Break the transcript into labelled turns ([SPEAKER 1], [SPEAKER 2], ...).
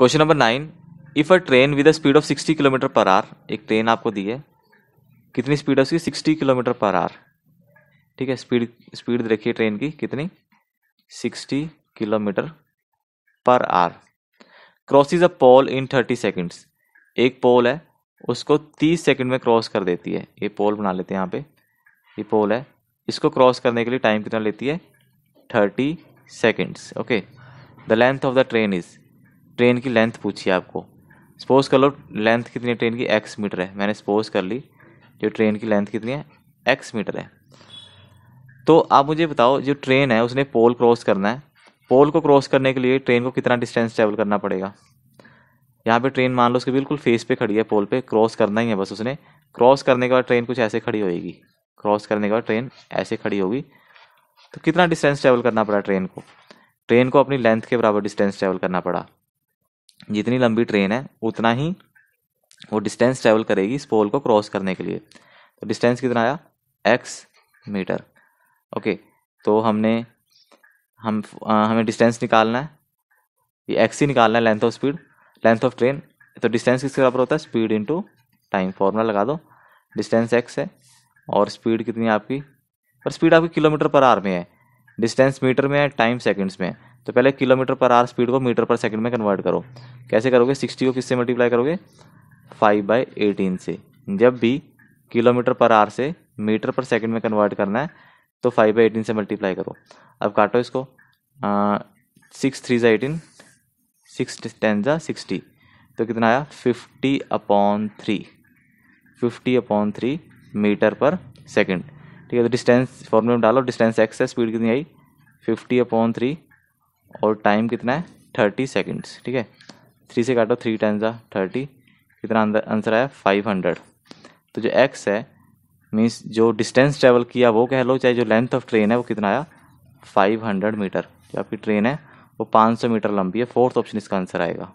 [SPEAKER 1] question number nine if a train with a speed of sixty kilometre per hour एक train आपको दी है कितनी स्पीड है उसकी सिक्सटी किलोमीटर पर आर ठीक है स्पीड स्पीड देखिए ट्रेन की कितनी sixty kilometre per hour crosses a pole in thirty seconds एक पोल है उसको तीस सेकेंड में क्रॉस कर देती है ये पोल बना लेते हैं यहाँ पे ये पोल है इसको क्रॉस करने के लिए टाइम कितना लेती है thirty seconds okay the length of the train is train की लेंथ पूछी आपको सपोज कर लो लेंथ कितनी है ट्रेन की एक्स मीटर है मैंने सपोज कर ली जो ट्रेन की लेंथ कितनी है एक्स मीटर है तो आप मुझे बताओ जो ट्रेन है उसने पोल क्रॉस करना है पोल को क्रॉस करने के लिए ट्रेन को कितना डिस्टेंस ट्रेवल करना पड़ेगा यहाँ पे ट्रेन मान लो उसके बिल्कुल फेस पे खड़ी है पोल पे क्रॉस करना ही है बस उसने क्रॉस करने के बाद ट्रेन कुछ ऐसे खड़ी होएगी क्रॉस करने के बाद ट्रेन ऐसे खड़ी होगी तो कितना डिस्टेंस ट्रेवल करना पड़ा ट्रेन को ट्रेन को अपनी लेंथ के बराबर डिस्टेंस ट्रेवल करना पड़ा जितनी लंबी ट्रेन है उतना ही वो डिस्टेंस ट्रेवल करेगी इस पोल को क्रॉस करने के लिए तो डिस्टेंस कितना आया एक्स मीटर ओके तो हमने हम आ, हमें डिस्टेंस निकालना है ये एक्स ही निकालना है length of speed length of train तो डिस्टेंस किसके बराबर होता है स्पीड इंटू टाइम फॉर्मूला लगा दो डिस्टेंस एक्स है और स्पीड कितनी है आपकी पर स्पीड आपकी किलोमीटर पर आर में है डिस्टेंस मीटर में है टाइम सेकंड्स में है तो पहले किलोमीटर पर आर स्पीड को मीटर पर सेकंड में कन्वर्ट करो कैसे करोगे सिक्सटी को किससे मल्टीप्लाई करोगे फाइव बाई एटीन से जब भी किलोमीटर पर आर से मीटर पर सेकंड में कन्वर्ट करना है तो फाइव बाई एटीन से मल्टीप्लाई करो अब काटो इसको सिक्स थ्री जै एटीन सिक्स टेन ज़ा सिक्सटी तो कितना आया fifty upon three fifty upon three metre per second ठीक है तो डिस्टेंस फॉर्मूले में डालो डिस्टेंस एक्स है स्पीड कितनी आई फिफ्टी अपॉन थ्री और टाइम कितना है थर्टी सेकेंड्स ठीक है थ्री से काटो थ्री टाइम्स आ थर्टी कितना आंसर आया फाइव हंड्रेड तो जो एक्स है मीन्स जो डिस्टेंस ट्रेवल किया वो कह लो चाहे जो लेंथ ऑफ ट्रेन है वो कितना आया फाइव हंड्रेड मीटर जो आपकी ट्रेन है वो पाँच सौ मीटर लंबी है फोर्थ ऑप्शन इसका आंसर आएगा